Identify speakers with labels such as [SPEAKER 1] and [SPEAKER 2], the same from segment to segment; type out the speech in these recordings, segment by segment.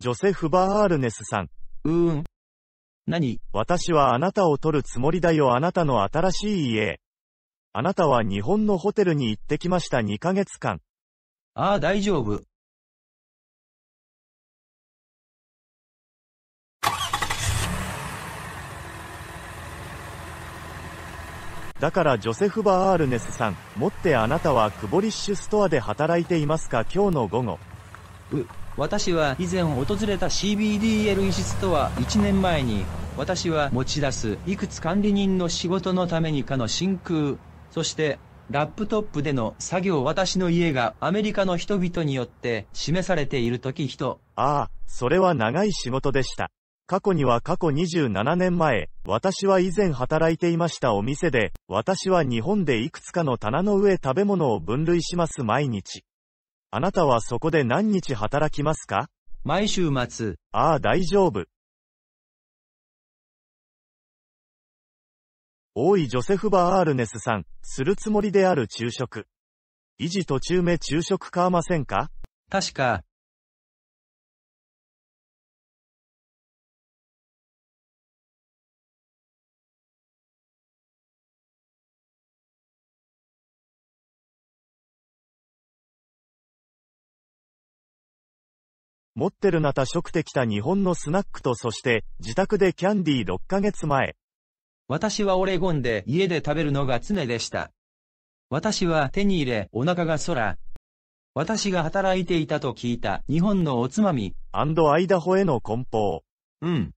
[SPEAKER 1] ジョセフ・バーアルネスさん。うーん。何私はあなたを取るつもりだよあなたの新しい家。あなたは日本のホテルに行ってきました2ヶ月間。ああ、大丈夫。だからジョセフ・バーアルネスさん、もってあなたはクボリッシュストアで働いていますか今日の午後。う、私は以前訪れた CBDL 医師とは1年前に、
[SPEAKER 2] 私は持ち出すいくつ管理人の仕事のためにかの真空、そしてラップトップでの作業私の家がアメリカの人々によって示され
[SPEAKER 1] ている時人。ああ、それは長い仕事でした。過去には過去27年前、私は以前働いていましたお店で、私は日本でいくつかの棚の上食べ物を分類します毎日。あなたはそこで何日働きますか毎週末。ああ、大丈夫。多いジョセフ・バー・アールネスさん、するつもりである昼食。維持途中目昼食買わませんか確か、持ってるな多食できた日本のスナックとそして自宅でキャンディー6ヶ月前。私はオレゴンで家で食べるのが常でした。
[SPEAKER 2] 私は手に入れお腹が空。私が働いていたと聞いた日本のおつまみ。アイダホへの梱包。うん。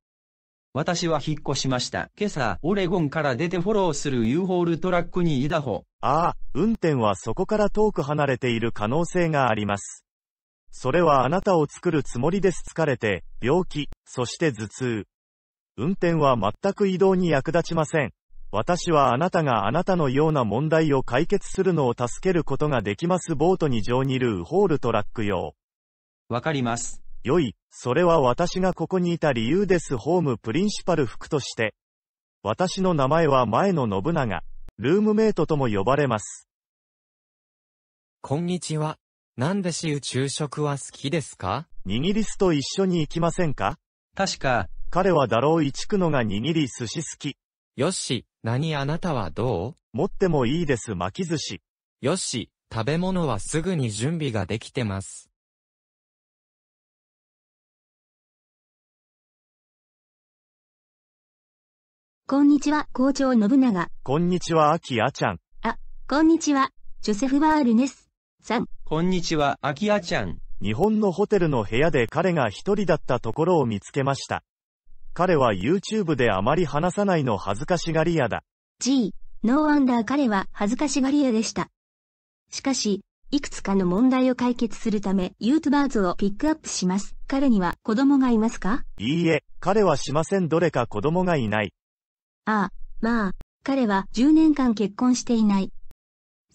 [SPEAKER 2] 私は引っ越しました。今朝、オレゴンから出てフォローする U ホールトラックにイダホ。ああ、
[SPEAKER 1] 運転はそこから遠く離れている可能性があります。それはあなたを作るつもりです。疲れて、病気、そして頭痛。運転は全く移動に役立ちません。私はあなたがあなたのような問題を解決するのを助けることができます。ボートに乗にルーホールトラック用。わかります。良い、それは私がここにいた理由です。ホームプリンシパル服として。私の名前は前野信長。ルームメイトとも呼ばれます。こんにちは。なんで私有昼食は好きですか握りすと一緒に行きませんか確か、彼はだろう一区のが握り寿司好き。よし、何あなたはどう持ってもいいです巻き寿司。よし、食べ物はすぐに準備ができてます。
[SPEAKER 3] こんにちは、校長信長。
[SPEAKER 4] こんにちは、あきあちゃん。
[SPEAKER 3] あ、こんにちは、ジョセフ・バールネス。3
[SPEAKER 1] こんにちは、アキアちゃん。日本のホテルの部屋で彼が一人だったところを見つけました。彼は YouTube であまり話さないの恥ずかしがり屋だ。
[SPEAKER 3] G、ノーアンダー彼は恥ずかしがり屋でした。しかし、いくつかの問題を解決するため YouTubers をピックアップします。彼には子供がいますか
[SPEAKER 1] いいえ、彼はしません。どれか子供がいない。
[SPEAKER 3] ああ、まあ、彼は10年間結婚していない。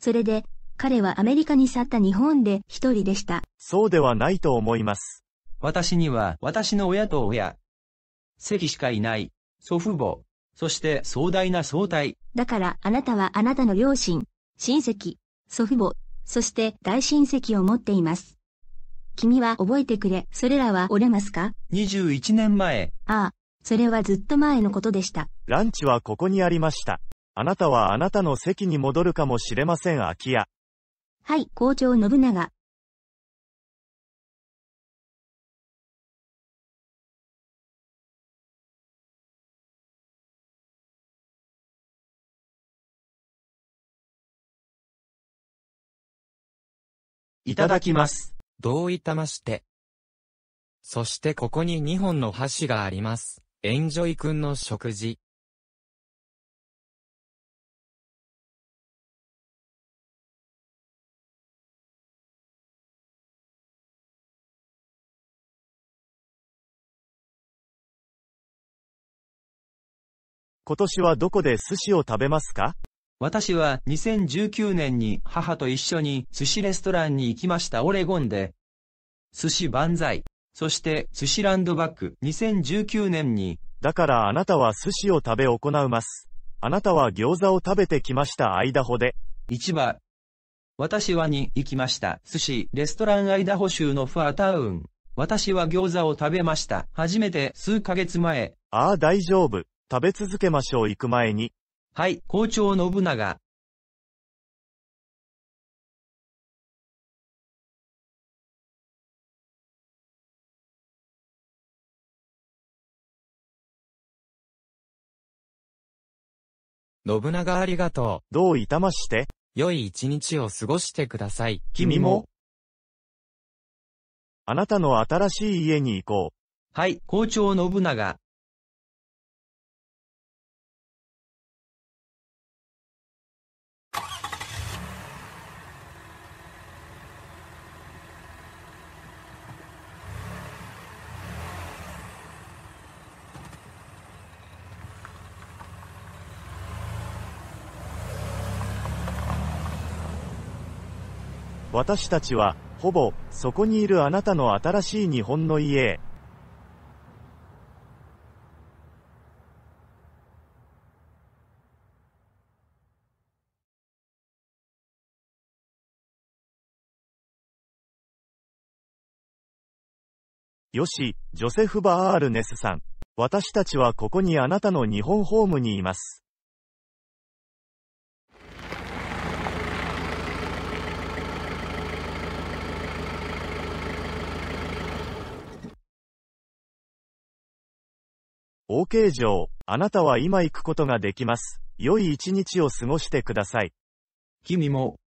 [SPEAKER 3] それで、彼はアメリカに去った日本で一人でした。
[SPEAKER 1] そうではないと思
[SPEAKER 2] います。私には私の親と親、席しかいない、祖父母、そして壮大な総体。
[SPEAKER 3] だからあなたはあなたの両親、親戚、祖父母、そして大親戚を持っています。君は覚えてくれ、それらは折れますか ?21 年前。ああ、それはずっと前のことでした。
[SPEAKER 1] ランチはここにありました。あなたはあなたの席に戻るかもしれません、空き家。
[SPEAKER 3] はい、校長信長。いただきます。
[SPEAKER 4] どういたまして。そしてここに2本の箸があります。エンジョイくんの食事。今年はどこで寿司を食べますか私は2019
[SPEAKER 2] 年に母と一緒に寿司レストランに行きましたオレゴンで、寿司
[SPEAKER 1] 万歳、そして寿司ランドバック2019年に、だからあなたは寿司を食べ行います。あなたは餃子を食べてきましたアイダホで。市
[SPEAKER 2] 場。私はに行きました。寿司、レストランアイダホ州のファータウン。私は餃子を食べました。初めて数ヶ月前。ああ大丈夫。
[SPEAKER 4] 食べ続けましょう行く前に。はい、校長信長。信長ありがとう。どういたまして。良い一日を過ごしてください。君も。あなたの新しい家に行こう。はい、校長信長。
[SPEAKER 1] 私たちは、ほぼ、そこにいるあなたの新しい日本の家へ。よし、ジョセフ・バールネスさん。私たちはここにあなたの日本ホームにいます。OK う、あなたは今行くことができます。良い一日を過ごしてください。君
[SPEAKER 4] も。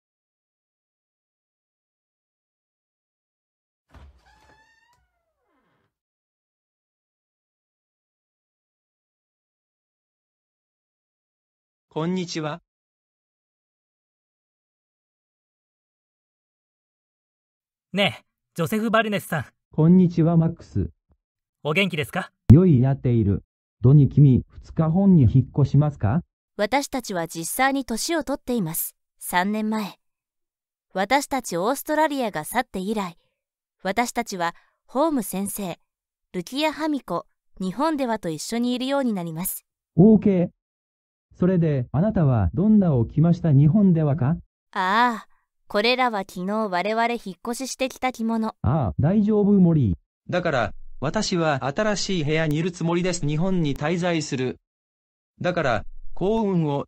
[SPEAKER 4] こんにちは。ねえ、ジョセフ・バルネスさん。
[SPEAKER 2] こんにちは、マックス。
[SPEAKER 4] お元気ですか
[SPEAKER 2] 良いやっている。土に君、二日本に引っ越しますか
[SPEAKER 3] 私たちは実際に年を取っています。3年前。私たちオーストラリアが去って以来、私たちはホーム先生、ルキア・ハミコ、日本ではと一緒にいるようになります。
[SPEAKER 2] OK。それで、あなたはどんなを着ました日本ではか
[SPEAKER 3] ああ、これらは昨日我々引っ越ししてきた着物。あ
[SPEAKER 2] あ、大丈夫森。だから、私は新しい部屋にいるつもりです。日本に滞在する。
[SPEAKER 4] だから、幸運を